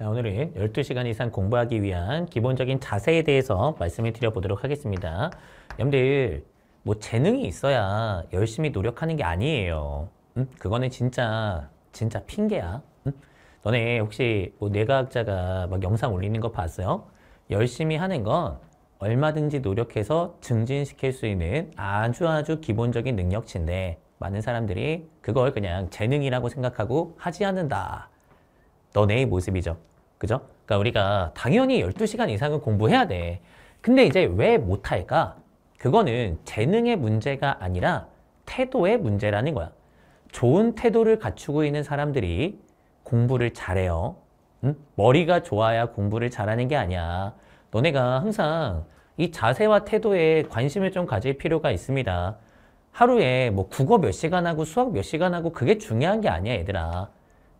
자, 오늘은 12시간 이상 공부하기 위한 기본적인 자세에 대해서 말씀을 드려보도록 하겠습니다. 여러분들, 뭐 재능이 있어야 열심히 노력하는 게 아니에요. 응? 그거는 진짜, 진짜 핑계야. 응? 너네 혹시 뭐 뇌과학자가 막 영상 올리는 거 봤어요? 열심히 하는 건 얼마든지 노력해서 증진시킬 수 있는 아주 아주 기본적인 능력치인데 많은 사람들이 그걸 그냥 재능이라고 생각하고 하지 않는다. 너네의 모습이죠. 그죠? 그러니까 우리가 당연히 12시간 이상은 공부해야 돼. 근데 이제 왜 못할까? 그거는 재능의 문제가 아니라 태도의 문제라는 거야. 좋은 태도를 갖추고 있는 사람들이 공부를 잘해요. 응? 머리가 좋아야 공부를 잘하는 게 아니야. 너네가 항상 이 자세와 태도에 관심을 좀 가질 필요가 있습니다. 하루에 뭐 국어 몇 시간 하고 수학 몇 시간 하고 그게 중요한 게 아니야, 얘들아.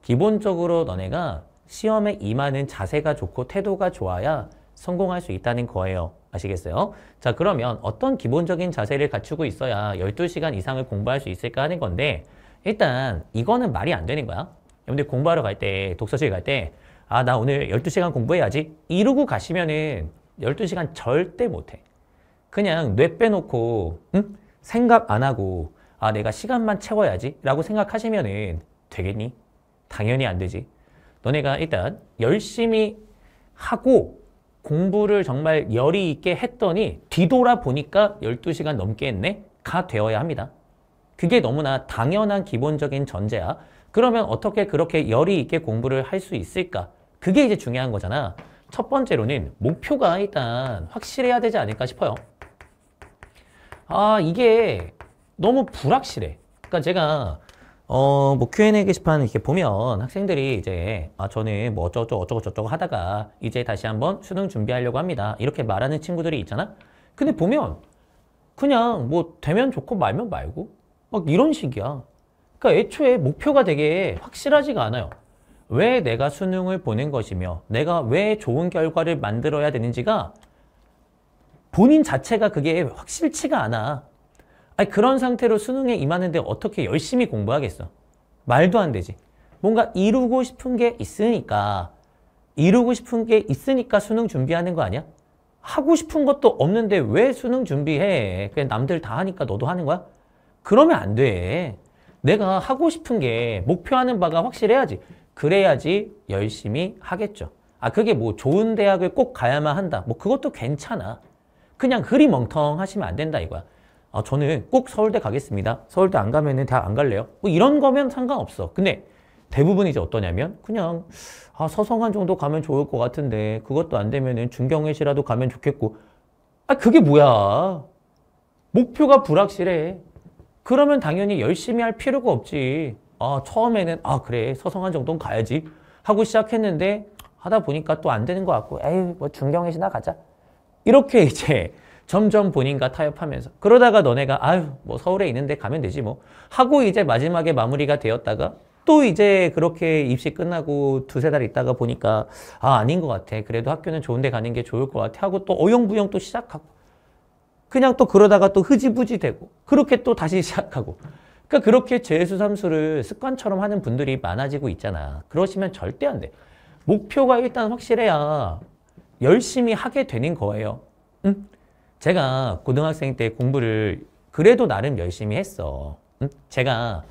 기본적으로 너네가 시험에 임하는 자세가 좋고 태도가 좋아야 성공할 수 있다는 거예요. 아시겠어요? 자 그러면 어떤 기본적인 자세를 갖추고 있어야 12시간 이상을 공부할 수 있을까 하는 건데 일단 이거는 말이 안 되는 거야. 여러분들 공부하러 갈 때, 독서실 갈 때 아, 나 오늘 12시간 공부해야지 이러고 가시면은 12시간 절대 못해. 그냥 뇌 빼놓고 응? 생각 안 하고 아, 내가 시간만 채워야지 라고 생각하시면은 되겠니? 당연히 안 되지. 너네가 일단 열심히 하고 공부를 정말 열이 있게 했더니 뒤돌아보니까 12시간 넘게 했네? 가 되어야 합니다. 그게 너무나 당연한 기본적인 전제야. 그러면 어떻게 그렇게 열이 있게 공부를 할 수 있을까? 그게 이제 중요한 거잖아. 첫 번째로는 목표가 일단 확실해야 되지 않을까 싶어요. 아 이게 너무 불확실해. 그러니까 제가 어, 뭐 Q&A 게시판 이렇게 보면 학생들이 이제 아, 저는 뭐 어쩌고 어쩌고 저쩌고 하다가 이제 다시 한번 수능 준비하려고 합니다. 이렇게 말하는 친구들이 있잖아. 근데 보면 그냥 뭐 되면 좋고 말면 말고 막 이런 식이야. 그러니까 애초에 목표가 되게 확실하지가 않아요. 왜 내가 수능을 보는 것이며 내가 왜 좋은 결과를 만들어야 되는지가 본인 자체가 그게 확실치가 않아. 아니, 그런 상태로 수능에 임하는데 어떻게 열심히 공부하겠어? 말도 안 되지. 뭔가 이루고 싶은 게 있으니까 이루고 싶은 게 있으니까 수능 준비하는 거 아니야? 하고 싶은 것도 없는데 왜 수능 준비해? 그냥 남들 다 하니까 너도 하는 거야? 그러면 안 돼. 내가 하고 싶은 게 목표하는 바가 확실해야지. 그래야지 열심히 하겠죠. 아 그게 뭐 좋은 대학을 꼭 가야만 한다. 뭐 그것도 괜찮아. 그냥 흐리멍텅 하시면 안 된다 이거야. 아, 저는 꼭 서울대 가겠습니다. 서울대 안 가면은 대학 안 갈래요. 뭐 이런 거면 상관없어. 근데 대부분 이제 어떠냐면 그냥 아, 서성한 정도 가면 좋을 것 같은데 그것도 안 되면은 중경외시라도 가면 좋겠고 아, 그게 뭐야. 목표가 불확실해. 그러면 당연히 열심히 할 필요가 없지. 아, 처음에는 아, 그래. 서성한 정도는 가야지. 하고 시작했는데 하다 보니까 또 안 되는 것 같고 에이, 뭐 중경외시나 가자. 이렇게 이제 점점 본인과 타협하면서 그러다가 너네가 아유 뭐 서울에 있는데 가면 되지 뭐 하고 이제 마지막에 마무리가 되었다가 또 이제 그렇게 입시 끝나고 두세 달 있다가 보니까 아 아닌 것 같아 그래도 학교는 좋은 데 가는 게 좋을 것 같아 하고 또 어영부영 또 시작하고 그냥 또 그러다가 또 흐지부지 되고 그렇게 또 다시 시작하고 그러니까 그렇게 재수 삼수를 습관처럼 하는 분들이 많아지고 있잖아 그러시면 절대 안 돼 목표가 일단 확실해야 열심히 하게 되는 거예요 응? 제가 고등학생 때 공부를 그래도 나름 열심히 했어. 제가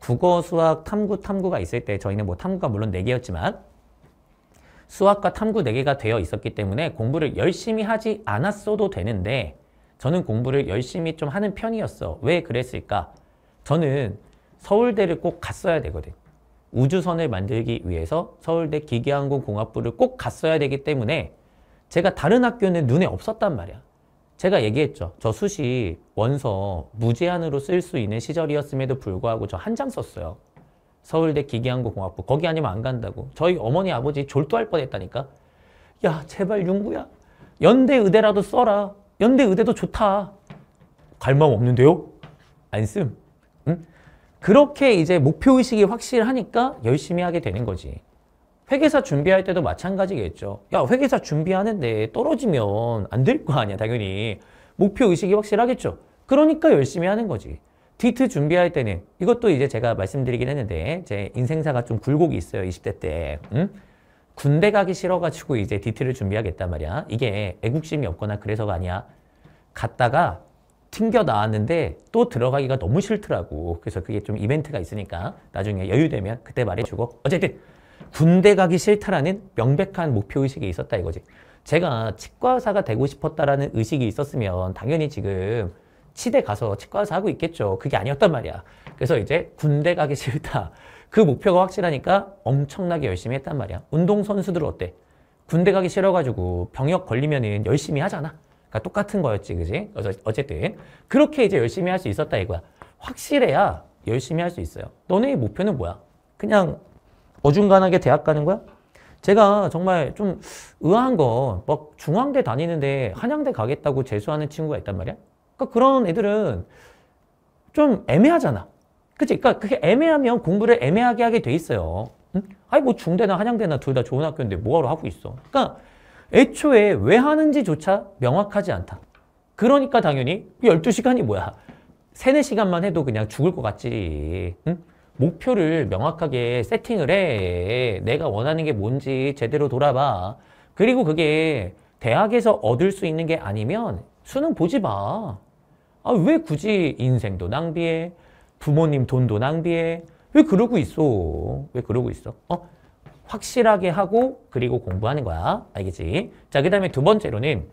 국어, 수학, 탐구, 탐구가 있을 때 저희는 뭐 탐구가 물론 4개였지만 수학과 탐구 4개가 되어 있었기 때문에 공부를 열심히 하지 않았어도 되는데 저는 공부를 열심히 좀 하는 편이었어. 왜 그랬을까? 저는 서울대를 꼭 갔어야 되거든. 우주선을 만들기 위해서 서울대 기계항공공학부를 꼭 갔어야 되기 때문에 제가 다른 학교는 눈에 없었단 말이야. 제가 얘기했죠. 저 수시 원서 무제한으로 쓸 수 있는 시절이었음에도 불구하고 저 한 장 썼어요. 서울대 기계항공공학부 거기 아니면 안 간다고. 저희 어머니 아버지 졸도할 뻔했다니까. 야 제발 윤구야 연대 의대라도 써라. 연대 의대도 좋다. 갈 마음 없는데요? 안 씀. 응? 그렇게 이제 목표의식이 확실하니까 열심히 하게 되는 거지. 회계사 준비할 때도 마찬가지겠죠. 야, 회계사 준비하는데 떨어지면 안 될 거 아니야, 당연히. 목표 의식이 확실하겠죠. 그러니까 열심히 하는 거지. 디트 준비할 때는 이것도 이제 제가 말씀드리긴 했는데 제 인생사가 좀 굴곡이 있어요, 20대 때. 응? 군대 가기 싫어가지고 이제 디트를 준비하겠단 말이야. 이게 애국심이 없거나 그래서가 아니야. 갔다가 튕겨 나왔는데 또 들어가기가 너무 싫더라고. 그래서 그게 좀 이벤트가 있으니까 나중에 여유되면 그때 말해주고 어쨌든 군대 가기 싫다라는 명백한 목표의식이 있었다 이거지. 제가 치과사가 되고 싶었다라는 의식이 있었으면 당연히 지금 치대 가서 치과사 하고 있겠죠. 그게 아니었단 말이야. 그래서 이제 군대 가기 싫다. 그 목표가 확실하니까 엄청나게 열심히 했단 말이야. 운동선수들 어때? 군대 가기 싫어가지고 병역 걸리면은 열심히 하잖아. 그러니까 똑같은 거였지, 그지? 어쨌든. 그렇게 이제 열심히 할 수 있었다 이거야. 확실해야 열심히 할 수 있어요. 너네의 목표는 뭐야? 그냥 어중간하게 대학 가는 거야? 제가 정말 좀 의아한 건막 중앙대 다니는데 한양대 가겠다고 재수하는 친구가 있단 말이야. 그러니까 그런 애들은 좀 애매하잖아. 그치? 그러니까 그게 애매하면 공부를 애매하게 하게 돼 있어요. 응? 아니 뭐 중대나 한양대나 둘 다 좋은 학교인데 뭐하러 하고 있어. 그러니까 애초에 왜 하는지조차 명확하지 않다. 그러니까 당연히 12시간이 뭐야. 3, 4시간만 해도 그냥 죽을 것 같지. 응? 목표를 명확하게 세팅을 해. 내가 원하는 게 뭔지 제대로 돌아봐. 그리고 그게 대학에서 얻을 수 있는 게 아니면 수능 보지 마. 아, 왜 굳이 인생도 낭비해? 부모님 돈도 낭비해? 왜 그러고 있어? 왜 그러고 있어? 어? 확실하게 하고 그리고 공부하는 거야. 알겠지? 자, 그 다음에 두 번째로는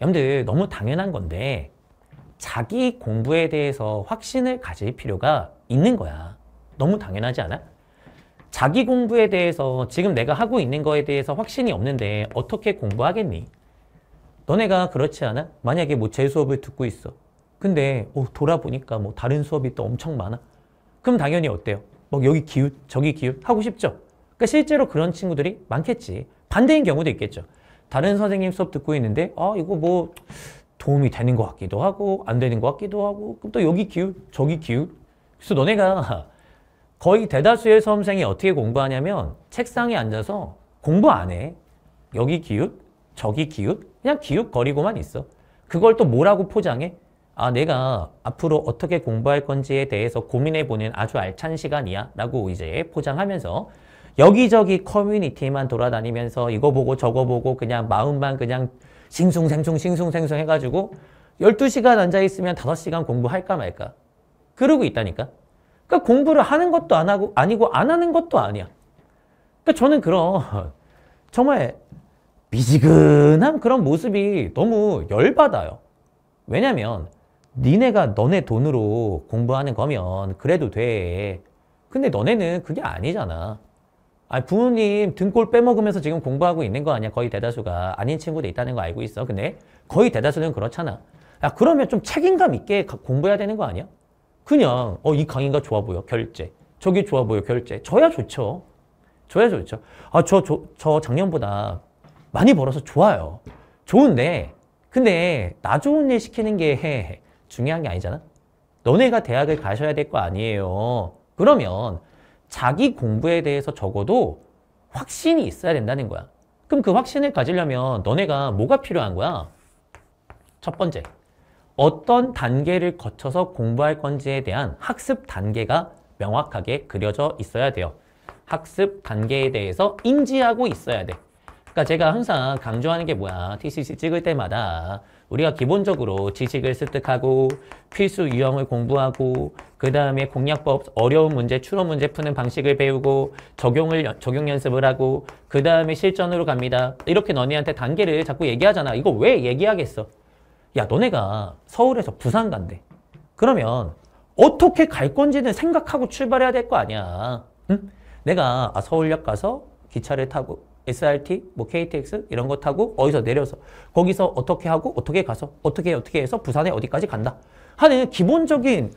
여러분들 너무 당연한 건데 자기 공부에 대해서 확신을 가질 필요가 있는 거야. 너무 당연하지 않아? 자기 공부에 대해서 지금 내가 하고 있는 거에 대해서 확신이 없는데 어떻게 공부하겠니? 너네가 그렇지 않아? 만약에 뭐 제 수업을 듣고 있어. 근데 어, 돌아보니까 뭐 다른 수업이 또 엄청 많아. 그럼 당연히 어때요? 뭐 여기 기웃 저기 기웃 하고 싶죠? 그러니까 실제로 그런 친구들이 많겠지. 반대인 경우도 있겠죠. 다른 선생님 수업 듣고 있는데 아 이거 뭐 도움이 되는 것 같기도 하고 안 되는 것 같기도 하고 그럼 또 여기 기울 저기 기울 그래서 너네가 거의 대다수의 수험생이 어떻게 공부하냐면 책상에 앉아서 공부 안 해. 여기 기웃, 저기 기웃, 그냥 기웃거리고만 있어. 그걸 또 뭐라고 포장해? 아, 내가 앞으로 어떻게 공부할 건지에 대해서 고민해보는 아주 알찬 시간이야 라고 이제 포장하면서 여기저기 커뮤니티만 돌아다니면서 이거 보고 저거 보고 그냥 마음만 그냥 싱숭생숭 싱숭생숭 해가지고 12시간 앉아있으면 5시간 공부할까 말까. 그러고 있다니까. 그러니까 공부를 하는 것도 안 하고 아니고 안 하는 것도 아니야. 그러니까 저는 그런 정말 미지근한 그런 모습이 너무 열받아요. 왜냐면 니네가 너네 돈으로 공부하는 거면 그래도 돼. 근데 너네는 그게 아니잖아. 아 부모님 등골 빼먹으면서 지금 공부하고 있는 거 아니야 거의 대다수가 아닌 친구도 있다는 거 알고 있어 근데 거의 대다수는 그렇잖아 야 그러면 좀 책임감 있게 공부해야 되는 거 아니야? 그냥 어 이 강의가 좋아 보여 결제 저기 좋아 보여 결제 저야 좋죠 저야 좋죠 아저 저, 저 작년보다 많이 벌어서 좋아요 좋은데 근데 나 좋은 일 시키는 게 중요한 게 아니잖아 너네가 대학을 가셔야 될 거 아니에요 그러면 자기 공부에 대해서 적어도 확신이 있어야 된다는 거야. 그럼 그 확신을 가지려면 너네가 뭐가 필요한 거야? 첫 번째, 어떤 단계를 거쳐서 공부할 건지에 대한 학습 단계가 명확하게 그려져 있어야 돼요. 학습 단계에 대해서 인지하고 있어야 돼. 그러니까 제가 항상 강조하는 게 뭐야. TCC 찍을 때마다 우리가 기본적으로 지식을 습득하고 필수 유형을 공부하고 그 다음에 공략법, 어려운 문제, 추론 문제 푸는 방식을 배우고 적용을 적용 연습을 하고 그 다음에 실전으로 갑니다. 이렇게 너네한테 단계를 자꾸 얘기하잖아. 이거 왜 얘기하겠어? 야 너네가 서울에서 부산 간대. 그러면 어떻게 갈 건지는 생각하고 출발해야 될 거 아니야. 응? 내가 아, 서울역 가서 기차를 타고 SRT, 뭐 KTX 이런 거 타고 어디서 내려서 거기서 어떻게 하고 어떻게 가서 어떻게 어떻게 해서 부산에 어디까지 간다 하는 기본적인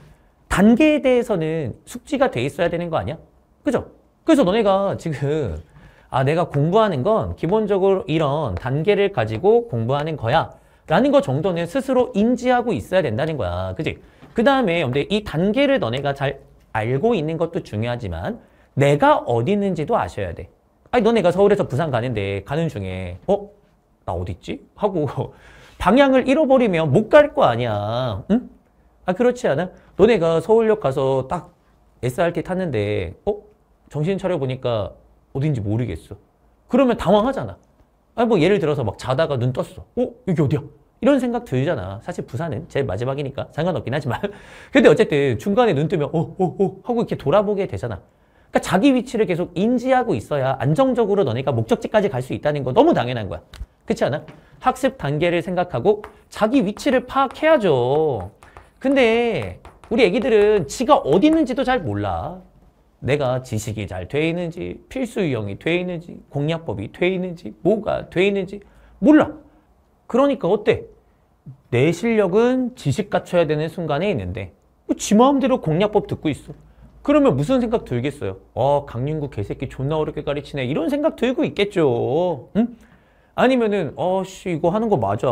단계에 대해서는 숙지가 돼 있어야 되는 거 아니야? 그죠? 그래서 너네가 지금 아 내가 공부하는 건 기본적으로 이런 단계를 가지고 공부하는 거야 라는 것 정도는 스스로 인지하고 있어야 된다는 거야. 그지? 그 다음에 근데 이 단계를 너네가 잘 알고 있는 것도 중요하지만 내가 어디 있는지도 아셔야 돼. 아니 너네가 서울에서 부산 가는데 가는 중에 어? 나 어디 있지? 하고 방향을 잃어버리면 못 갈 거 아니야. 응? 아 그렇지 않아? 너네가 서울역 가서 딱 SRT 탔는데 어? 정신 차려보니까 어딘지 모르겠어. 그러면 당황하잖아. 아니 뭐 예를 들어서 막 자다가 눈 떴어. 어? 여기 어디야? 이런 생각 들잖아. 사실 부산은 제일 마지막이니까 상관없긴 하지만 근데 어쨌든 중간에 눈 뜨면 어어어 어, 어, 하고 이렇게 돌아보게 되잖아. 그러니까 자기 위치를 계속 인지하고 있어야 안정적으로 너네가 목적지까지 갈 수 있다는 건 너무 당연한 거야. 그렇지 않아? 학습 단계를 생각하고 자기 위치를 파악해야죠. 근데 우리 애기들은 지가 어디 있는지도 잘 몰라. 내가 지식이 잘 돼 있는지, 필수 유형이 돼 있는지, 공략법이 돼 있는지, 뭐가 돼 있는지 몰라. 그러니까 어때? 내 실력은 지식 갖춰야 되는 순간에 있는데 뭐지 마음대로 공략법 듣고 있어. 그러면 무슨 생각 들겠어요? 어, 강윤구 개새끼 존나 어렵게 가르치네. 이런 생각 들고 있겠죠. 응? 아니면은 어씨 이거 하는 거 맞아?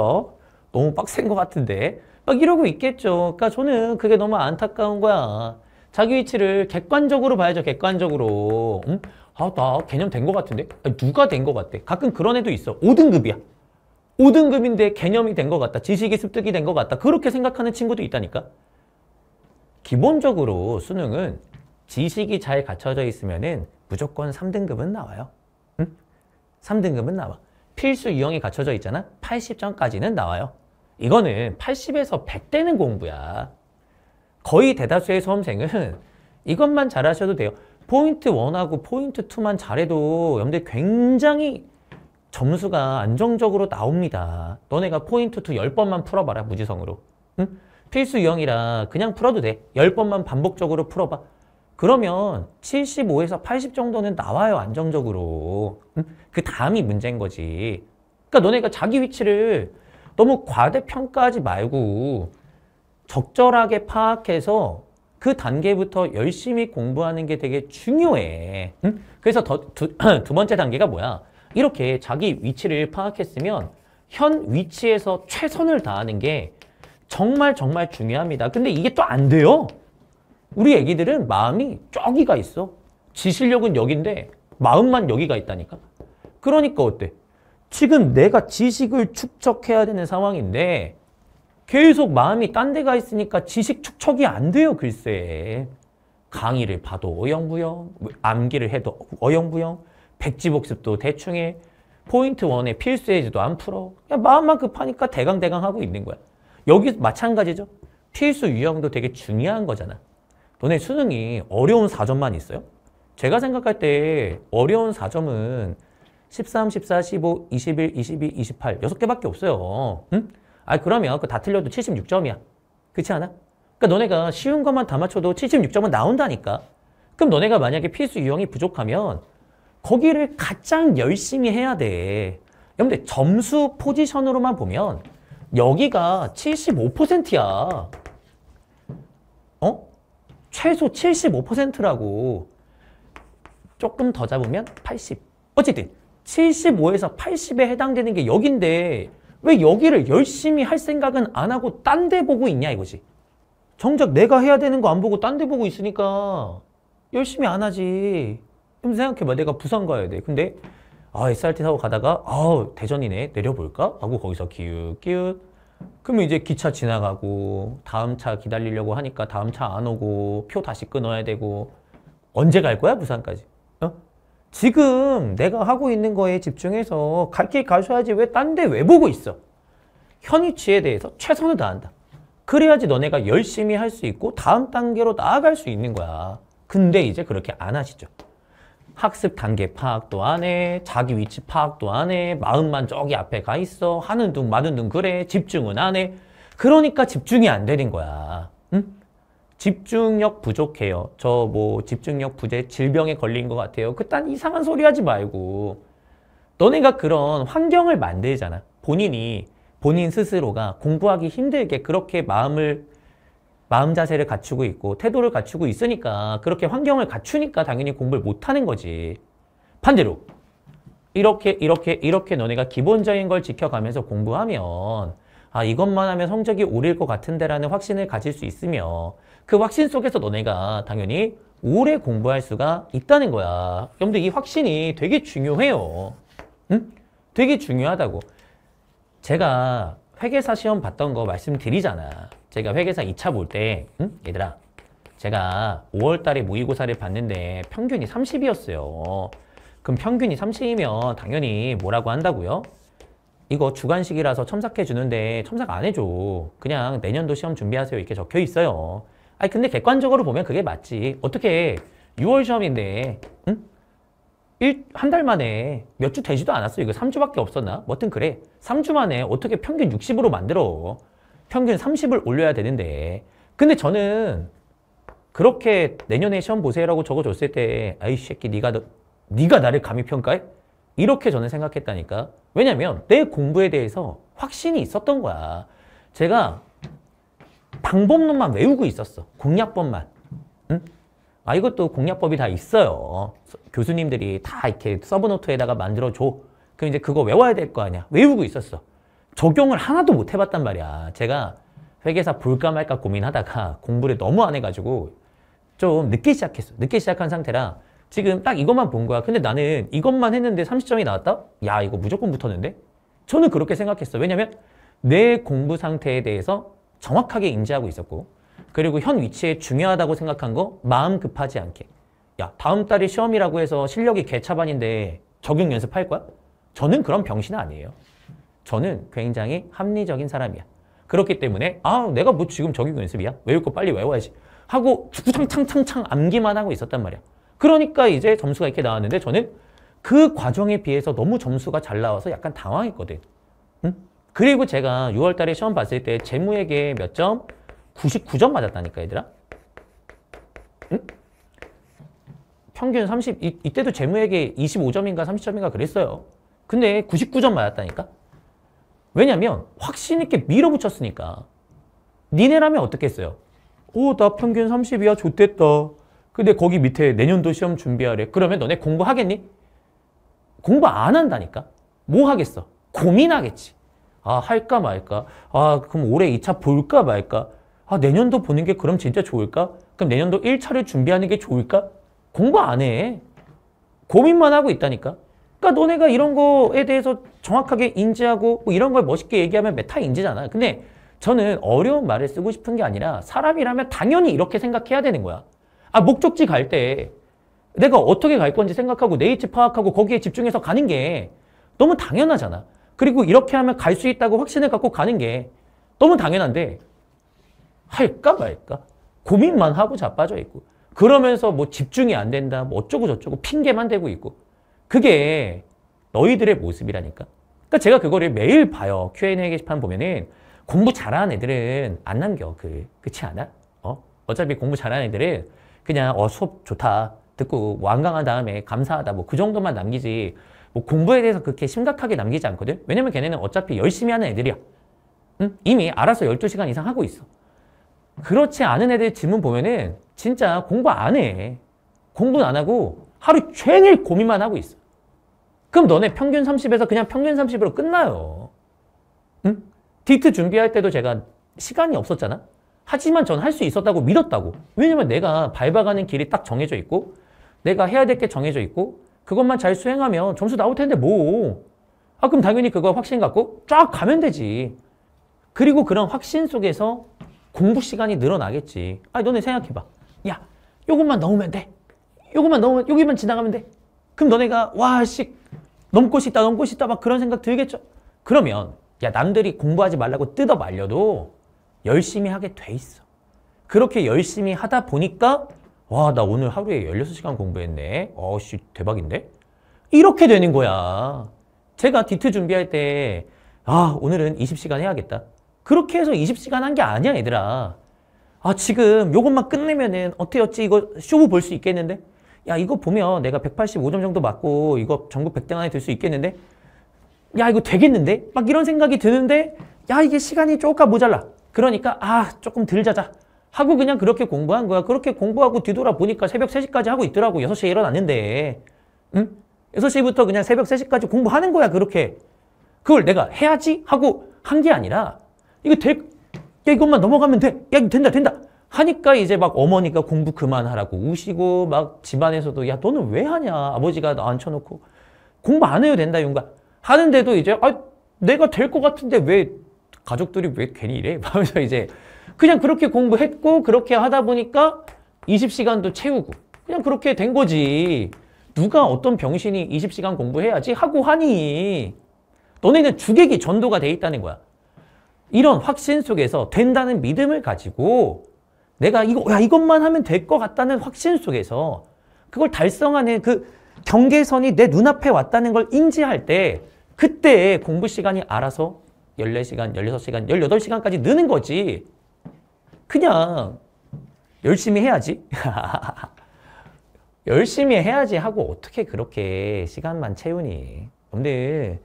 너무 빡센 거 같은데 막 이러고 있겠죠. 그러니까 저는 그게 너무 안타까운 거야. 자기 위치를 객관적으로 봐야죠. 객관적으로. 음? 아, 나 개념 된 것 같은데? 아니, 누가 된 것같아 가끔 그런 애도 있어. 5등급이야. 5등급인데 개념이 된 것 같다. 지식이 습득이 된 것 같다. 그렇게 생각하는 친구도 있다니까. 기본적으로 수능은 지식이 잘 갖춰져 있으면 은 무조건 3등급은 나와요. 응? 3등급은 나와. 필수 유형이 갖춰져 있잖아. 80점까지는 나와요. 이거는 80에서 100되는 공부야. 거의 대다수의 수험생은 이것만 잘하셔도 돼요. 포인트 1하고 포인트 2만 잘해도 염대 굉장히 점수가 안정적으로 나옵니다. 너네가 포인트 2 10번만 풀어봐라, 무지성으로. 응? 필수 유형이라 그냥 풀어도 돼. 10번만 반복적으로 풀어봐. 그러면 75에서 80 정도는 나와요, 안정적으로. 응? 그 다음이 문제인 거지. 그러니까 너네가 자기 위치를 너무 과대평가하지 말고 적절하게 파악해서 그 단계부터 열심히 공부하는 게 되게 중요해. 응? 그래서 더, 두, 두 번째 단계가 뭐야? 이렇게 자기 위치를 파악했으면 현 위치에서 최선을 다하는 게 정말 정말 중요합니다. 근데 이게 또 안 돼요. 우리 애기들은 마음이 저기가 있어. 지실력은 여기데 마음만 여기가 있다니까. 그러니까 어때? 지금 내가 지식을 축적해야 되는 상황인데 계속 마음이 딴 데가 있으니까 지식 축적이 안 돼요, 글쎄. 강의를 봐도 어영부영, 뭐 암기를 해도 어영부영, 백지복습도 대충해, 포인트 원에 필수해지도 안 풀어. 그냥 마음만 급하니까 대강대강 하고 있는 거야. 여기 마찬가지죠. 필수 유형도 되게 중요한 거잖아. 너네 수능이 어려운 4점만 있어요? 제가 생각할 때 어려운 4점은 13, 14, 15, 21, 22, 28 6 개밖에 없어요. 응? 아 그러면 그 다 틀려도 76점이야. 그렇지 않아? 그러니까 너네가 쉬운 것만 다 맞춰도 76점은 나온다니까. 그럼 너네가 만약에 필수 유형이 부족하면 거기를 가장 열심히 해야 돼. 여러 점수 포지션으로만 보면 여기가 75%야. 어? 최소 75%라고. 조금 더 잡으면 80. 어쨌든 75에서 80에 해당되는 게 여긴데 왜 여기를 열심히 할 생각은 안 하고 딴 데 보고 있냐 이거지. 정작 내가 해야 되는 거 안 보고 딴 데 보고 있으니까 열심히 안 하지. 좀 생각해봐. 내가 부산 가야 돼. 근데 아 SRT 타고 가다가 아우 대전이네 내려볼까? 하고 거기서 기웃기웃 그러면 이제 기차 지나가고 다음 차 기다리려고 하니까 다음 차 안 오고 표 다시 끊어야 되고 언제 갈 거야 부산까지? 지금 내가 하고 있는 거에 집중해서 갈 길 가셔야지 왜 딴 데 왜 보고 있어? 현 위치에 대해서 최선을 다한다. 그래야지 너네가 열심히 할 수 있고 다음 단계로 나아갈 수 있는 거야. 근데 이제 그렇게 안 하시죠. 학습 단계 파악도 안 해, 자기 위치 파악도 안 해, 마음만 저기 앞에 가 있어, 하는 둥 마는 둥 그래, 집중은 안 해. 그러니까 집중이 안 되는 거야. 응? 집중력 부족해요. 저 뭐 집중력 부재 질병에 걸린 것 같아요. 그딴 이상한 소리 하지 말고 너네가 그런 환경을 만들잖아. 본인이 본인 스스로가 공부하기 힘들게 그렇게 마음을 마음 자세를 갖추고 있고 태도를 갖추고 있으니까 그렇게 환경을 갖추니까 당연히 공부를 못하는 거지. 반대로 이렇게 이렇게 이렇게 너네가 기본적인 걸 지켜가면서 공부하면 아 이것만 하면 성적이 오를 것 같은데라는 확신을 가질 수 있으며 그 확신 속에서 너네가 당연히 오래 공부할 수가 있다는 거야. 여러분들 이 확신이 되게 중요해요. 응? 되게 중요하다고. 제가 회계사 시험 봤던 거 말씀드리잖아. 제가 회계사 2차 볼 때, 응? 얘들아, 제가 5월 달에 모의고사를 봤는데 평균이 30이었어요. 그럼 평균이 30이면 당연히 뭐라고 한다고요? 이거 주관식이라서 첨삭해 주는데 첨삭 안 해줘. 그냥 내년도 시험 준비하세요. 이렇게 적혀 있어요. 아니 근데 객관적으로 보면 그게 맞지. 어떻게 6월 시험인데 응? 한달 만에 몇 주 되지도 않았어. 이거 3주밖에 없었나? 뭐든 그래. 3주 만에 어떻게 평균 60으로 만들어. 평균 30을 올려야 되는데. 근데 저는 그렇게 내년에 시험 보세요라고 적어줬을 때 아이 새끼 네가 너, 네가 나를 감히 평가해? 이렇게 저는 생각했다니까. 왜냐면 내 공부에 대해서 확신이 있었던 거야. 제가 방법론만 외우고 있었어. 공략법만. 응? 아 이것도 공략법이 다 있어요. 교수님들이 다 이렇게 서브노트에다가 만들어줘. 그럼 이제 그거 외워야 될 거 아니야. 외우고 있었어. 적용을 하나도 못 해봤단 말이야. 제가 회계사 볼까 말까 고민하다가 공부를 너무 안 해가지고 좀 늦게 시작했어. 늦게 시작한 상태라 지금 딱 이것만 본 거야. 근데 나는 이것만 했는데 30점이 나왔다? 야 이거 무조건 붙었는데? 저는 그렇게 생각했어. 왜냐면 내 공부 상태에 대해서 정확하게 인지하고 있었고 그리고 현 위치에 중요하다고 생각한 거 마음 급하지 않게 야 다음 달이 시험이라고 해서 실력이 개차반인데 적용 연습할 거야? 저는 그런 병신 아니에요. 저는 굉장히 합리적인 사람이야. 그렇기 때문에 아 내가 뭐 지금 적용 연습이야? 외울 거 빨리 외워야지 하고 주구창창창탕 암기만 하고 있었단 말이야. 그러니까 이제 점수가 이렇게 나왔는데 저는 그 과정에 비해서 너무 점수가 잘 나와서 약간 당황했거든. 응? 그리고 제가 6월 달에 시험 봤을 때 재무에게 몇 점? 99점 맞았다니까 얘들아. 응? 평균 30, 이, 이때도 재무에게 25점인가 30점인가 그랬어요. 근데 99점 맞았다니까? 왜냐면 확신 있게 밀어붙였으니까. 니네라면 어떻게 했어요? 오, 나 평균 30이야. 좋댔다. 근데 거기 밑에 내년도 시험 준비하래. 그러면 너네 공부하겠니? 공부 안 한다니까. 뭐 하겠어? 고민하겠지. 아 할까 말까? 아 그럼 올해 2차 볼까 말까? 아 내년도 보는 게 그럼 진짜 좋을까? 그럼 내년도 1차를 준비하는 게 좋을까? 공부 안 해. 고민만 하고 있다니까. 그러니까 너네가 이런 거에 대해서 정확하게 인지하고 뭐 이런 걸 멋있게 얘기하면 메타 인지잖아. 근데 저는 어려운 말을 쓰고 싶은 게 아니라 사람이라면 당연히 이렇게 생각해야 되는 거야. 아, 목적지 갈 때 내가 어떻게 갈 건지 생각하고 네이치 파악하고 거기에 집중해서 가는 게 너무 당연하잖아. 그리고 이렇게 하면 갈 수 있다고 확신을 갖고 가는 게 너무 당연한데 할까 말까? 고민만 하고 자빠져 있고 그러면서 뭐 집중이 안 된다, 뭐 어쩌고 저쩌고 핑계만 대고 있고 그게 너희들의 모습이라니까. 그러니까 제가 그거를 매일 봐요. Q&A 게시판 보면은 공부 잘하는 애들은 안 남겨. 그, 그렇 않아? 어? 어차피 공부 잘하는 애들은 그냥 어 수업 좋다 듣고 완강한 다음에 감사하다 뭐 그 정도만 남기지 뭐 공부에 대해서 그렇게 심각하게 남기지 않거든 왜냐면 걔네는 어차피 열심히 하는 애들이야 응? 이미 알아서 12시간 이상 하고 있어 그렇지 않은 애들 질문 보면은 진짜 공부 안 해 공부는 안 하고 하루 종일 고민만 하고 있어 그럼 너네 평균 30에서 그냥 평균 30으로 끝나요 응? 디트 준비할 때도 제가 시간이 없었잖아 하지만 전 할 수 있었다고 믿었다고. 왜냐면 내가 밟아가는 길이 딱 정해져 있고 내가 해야 될 게 정해져 있고 그것만 잘 수행하면 점수 나올 텐데 뭐. 아 그럼 당연히 그거 확신 갖고 쫙 가면 되지. 그리고 그런 확신 속에서 공부 시간이 늘어나겠지. 아 너네 생각해봐. 야 요것만 넣으면 돼. 요것만 넣으면 여기만 지나가면 돼. 그럼 너네가 와 씩 넘고 싶다 넘고 싶다 막 그런 생각 들겠죠. 그러면 야 남들이 공부하지 말라고 뜯어 말려도 열심히 하게 돼 있어. 그렇게 열심히 하다 보니까 와, 나 오늘 하루에 16시간 공부했네. 어씨, 대박인데? 이렇게 되는 거야. 제가 디트 준비할 때 아, 오늘은 20시간 해야겠다. 그렇게 해서 20시간 한 게 아니야, 얘들아. 아, 지금 요것만 끝내면은 어때, 였지 이거 쇼부 볼 수 있겠는데? 야, 이거 보면 내가 185점 정도 맞고 이거 전국 100등 안에 들 수 있겠는데? 야, 이거 되겠는데? 막 이런 생각이 드는데 야, 이게 시간이 조금 모자라. 그러니까 아 조금 들 자자 하고 그냥 그렇게 공부한 거야. 그렇게 공부하고 뒤돌아보니까 새벽 3시까지 하고 있더라고. 6시에 일어났는데. 응? 6시부터 그냥 새벽 3시까지 공부하는 거야. 그렇게. 그걸 내가 해야지 하고 한 게 아니라 이거 될, 야 이것만 넘어가면 돼. 야 된다 된다. 하니까 이제 막 어머니가 공부 그만하라고 우시고 막 집안에서도 야 너는 왜 하냐. 아버지가 나 앉혀놓고 공부 안 해도 된다 윤가. 하는데도 이제 아 내가 될 것 같은데 왜 가족들이 왜 괜히 이래? 하면서 이제 그냥 그렇게 공부했고 그렇게 하다 보니까 20시간도 채우고 그냥 그렇게 된 거지. 누가 어떤 병신이 20시간 공부해야지 하고 하니 너네는 주객이 전도가 돼 있다는 거야. 이런 확신 속에서 된다는 믿음을 가지고 내가 이거 야 이것만 하면 될 것 같다는 확신 속에서 그걸 달성하는 그 경계선이 내 눈앞에 왔다는 걸 인지할 때 그때 공부 시간이 알아서 14시간, 16시간, 18시간까지 느는 거지. 그냥 열심히 해야지. 열심히 해야지 하고 어떻게 그렇게 시간만 채우니. 근데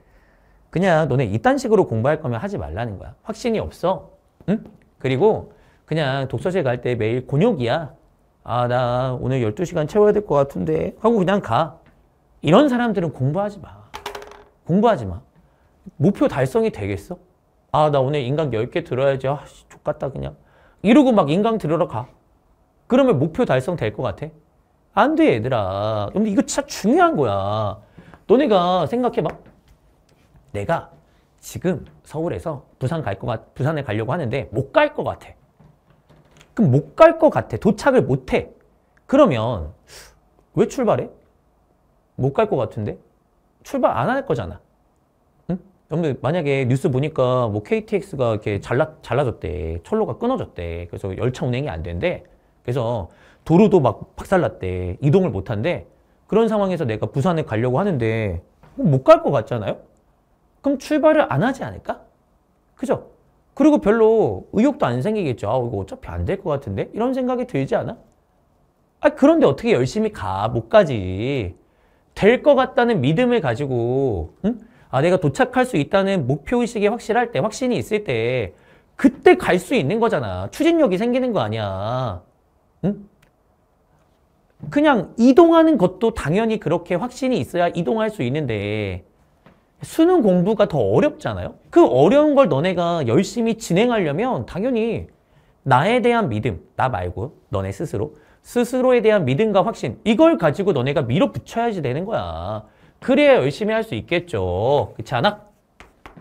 그냥 너네 이딴 식으로 공부할 거면 하지 말라는 거야. 확신이 없어. 응? 그리고 그냥 독서실 갈 때 매일 곤욕이야. 아, 나 오늘 12시간 채워야 될 것 같은데. 하고 그냥 가. 이런 사람들은 공부하지 마. 공부하지 마. 목표 달성이 되겠어? 아, 나 오늘 인강 10개 들어야지. 아, 씨, 족같다, 그냥. 이러고 막 인강 들으러 가. 그러면 목표 달성 될 것 같아? 안 돼, 얘들아. 근데 이거 진짜 중요한 거야. 너네가 생각해봐. 내가 지금 서울에서 부산 갈 것 같, 부산에 가려고 하는데 못 갈 것 같아. 그럼 못 갈 것 같아. 도착을 못 해. 그러면 왜 출발해? 못 갈 것 같은데? 출발 안 할 거잖아. 근데 만약에 뉴스 보니까 뭐 KTX가 이렇게 잘라, 잘라졌대. 철로가 끊어졌대. 그래서 열차 운행이 안 된대. 그래서 도로도 막 박살났대. 이동을 못 한대. 그런 상황에서 내가 부산에 가려고 하는데 못 갈 것 같잖아요? 그럼 출발을 안 하지 않을까? 그죠? 그리고 별로 의욕도 안 생기겠죠. 아, 이거 어차피 안 될 것 같은데? 이런 생각이 들지 않아? 아, 그런데 어떻게 열심히 가? 못 가지. 될 것 같다는 믿음을 가지고, 응? 아, 내가 도착할 수 있다는 목표의식이 확실할 때, 확신이 있을 때, 그때 갈 수 있는 거잖아. 추진력이 생기는 거 아니야. 응? 그냥 이동하는 것도 당연히 그렇게 확신이 있어야 이동할 수 있는데, 수능 공부가 더 어렵잖아요? 그 어려운 걸 너네가 열심히 진행하려면 당연히 나에 대한 믿음, 나 말고 너네 스스로, 스스로에 대한 믿음과 확신, 이걸 가지고 너네가 밀어붙여야지 되는 거야. 그래야 열심히 할 수 있겠죠. 그렇지 않아?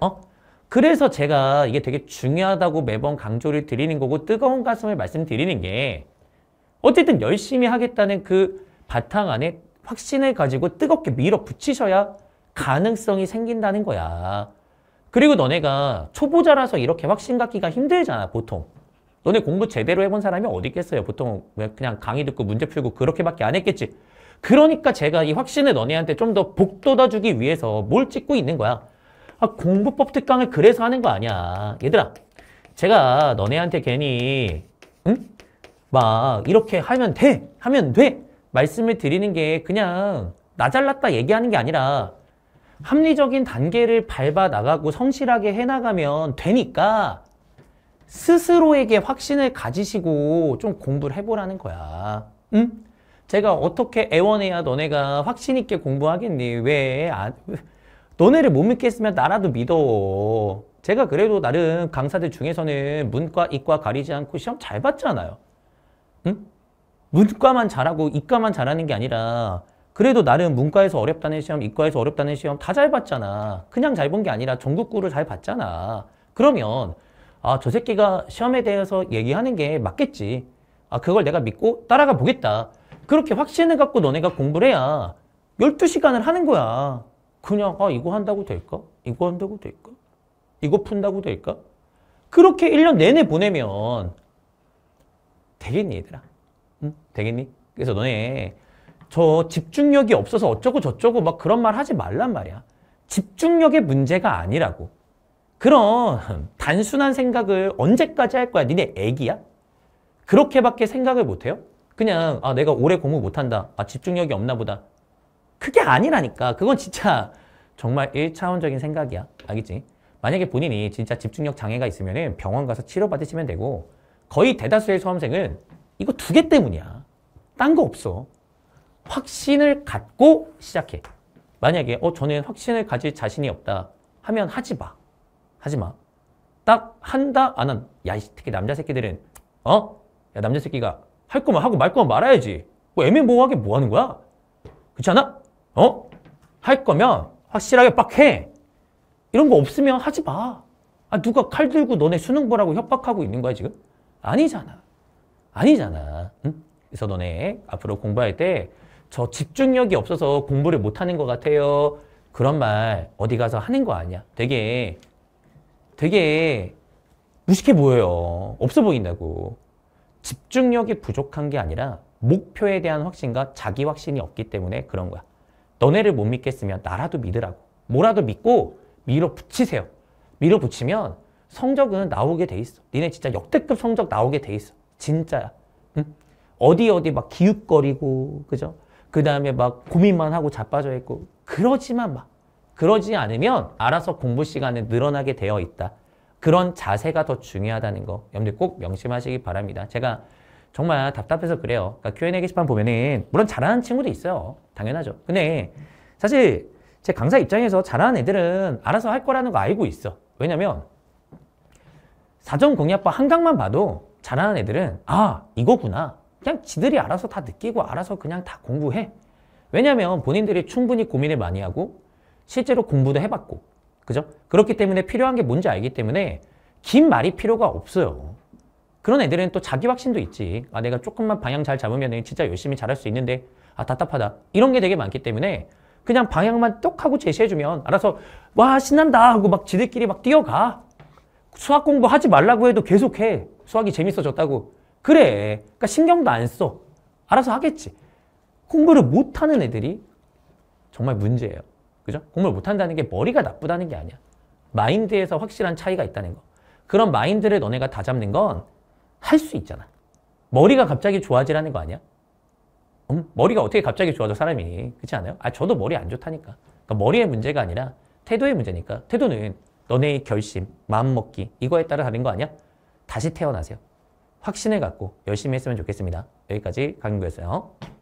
어? 그래서 제가 이게 되게 중요하다고 매번 강조를 드리는 거고 뜨거운 가슴을 말씀드리는 게 어쨌든 열심히 하겠다는 그 바탕 안에 확신을 가지고 뜨겁게 밀어붙이셔야 가능성이 생긴다는 거야. 그리고 너네가 초보자라서 이렇게 확신 갖기가 힘들잖아, 보통. 너네 공부 제대로 해본 사람이 어디 있겠어요? 보통 그냥 강의 듣고 문제 풀고 그렇게밖에 안 했겠지. 그러니까 제가 이 확신을 너네한테 좀 더 복돋아주기 위해서 뭘 찍고 있는 거야. 아, 공부법 특강을 그래서 하는 거 아니야. 얘들아, 제가 너네한테 괜히 응? 막 이렇게 하면 돼! 하면 돼! 말씀을 드리는 게 그냥 나 잘났다 얘기하는 게 아니라 합리적인 단계를 밟아 나가고 성실하게 해나가면 되니까 스스로에게 확신을 가지시고 좀 공부를 해보라는 거야. 응? 제가 어떻게 애원해야 너네가 확신 있게 공부하겠니? 왜? 아, 너네를 못 믿겠으면 나라도 믿어. 제가 그래도 나름 강사들 중에서는 문과, 이과 가리지 않고 시험 잘 봤잖아요. 응? 문과만 잘하고 이과만 잘하는 게 아니라 그래도 나름 문과에서 어렵다는 시험, 이과에서 어렵다는 시험 다 잘 봤잖아. 그냥 잘 본 게 아니라 전국구를 잘 봤잖아. 그러면 아, 저 새끼가 시험에 대해서 얘기하는 게 맞겠지. 아, 그걸 내가 믿고 따라가 보겠다. 그렇게 확신을 갖고 너네가 공부를 해야 12시간을 하는 거야. 그냥 아 이거 한다고 될까? 이거 한다고 될까? 이거 푼다고 될까? 그렇게 1년 내내 보내면 되겠니 얘들아? 응? 되겠니? 그래서 너네 저 집중력이 없어서 어쩌고 저쩌고 막 그런 말 하지 말란 말이야. 집중력의 문제가 아니라고. 그런 단순한 생각을 언제까지 할 거야? 니네 애기야? 그렇게밖에 생각을 못해요? 그냥 아 내가 오래 공부 못한다. 아 집중력이 없나 보다. 그게 아니라니까. 그건 진짜 정말 1차원적인 생각이야. 알겠지? 만약에 본인이 진짜 집중력 장애가 있으면 병원 가서 치료받으시면 되고 거의 대다수의 수험생은 이거 두 개 때문이야. 딴 거 없어. 확신을 갖고 시작해. 만약에 어 저는 확신을 가질 자신이 없다 하면 하지 마. 하지 마. 딱 한다 안 한. 야이 특히 남자 새끼들은 어? 야 남자 새끼가 할 거면 하고 말 거면 말아야지. 뭐 애매모호하게 뭐 하는 거야? 그렇지 않아? 어? 할 거면 확실하게 빡 해. 이런 거 없으면 하지 마. 아, 누가 칼 들고 너네 수능 보라고 협박하고 있는 거야, 지금? 아니잖아. 아니잖아. 응? 그래서 너네 앞으로 공부할 때 저 집중력이 없어서 공부를 못하는 것 같아요. 그런 말 어디 가서 하는 거 아니야. 되게, 되게 무식해 보여요. 없어 보인다고. 집중력이 부족한 게 아니라 목표에 대한 확신과 자기 확신이 없기 때문에 그런 거야. 너네를 못 믿겠으면 나라도 믿으라고. 뭐라도 믿고 밀어붙이세요. 밀어붙이면 성적은 나오게 돼 있어. 니네 진짜 역대급 성적 나오게 돼 있어. 진짜야. 응? 어디 어디 막 기웃거리고 그죠? 그 다음에 막 고민만 하고 자빠져 있고 그러지만 막 그러지 않으면 알아서 공부 시간에 늘어나게 되어 있다. 그런 자세가 더 중요하다는 거 여러분들 꼭 명심하시기 바랍니다. 제가 정말 답답해서 그래요. 그러니까 Q&A 게시판 보면은 물론 잘하는 친구도 있어요. 당연하죠. 근데 사실 제 강사 입장에서 잘하는 애들은 알아서 할 거라는 거 알고 있어. 왜냐면 사전 공략법 한강만 봐도 잘하는 애들은 아 이거구나. 그냥 지들이 알아서 다 느끼고 알아서 그냥 다 공부해. 왜냐면 본인들이 충분히 고민을 많이 하고 실제로 공부도 해봤고 그죠? 그렇기 때문에 필요한 게 뭔지 알기 때문에 긴 말이 필요가 없어요. 그런 애들은 또 자기 확신도 있지. 아, 내가 조금만 방향 잘 잡으면 진짜 열심히 잘할 수 있는데, 아, 답답하다. 이런 게 되게 많기 때문에 그냥 방향만 똑 하고 제시해주면 알아서, 와, 신난다 하고 막 지들끼리 막 뛰어가. 수학 공부하지 말라고 해도 계속해. 수학이 재밌어졌다고. 그래. 그러니까 신경도 안 써. 알아서 하겠지. 공부를 못하는 애들이 정말 문제예요. 그죠? 공부를 못한다는 게 머리가 나쁘다는 게 아니야. 마인드에서 확실한 차이가 있다는 거. 그런 마인드를 너네가 다 잡는 건 할 수 있잖아. 머리가 갑자기 좋아지라는 거 아니야? 음? 머리가 어떻게 갑자기 좋아져 사람이. 그렇지 않아요? 아 저도 머리 안 좋다니까. 그러니까 머리의 문제가 아니라 태도의 문제니까. 태도는 너네의 결심, 마음먹기 이거에 따라 다른 거 아니야? 다시 태어나세요. 확신을 갖고 열심히 했으면 좋겠습니다. 여기까지 강민구였어요.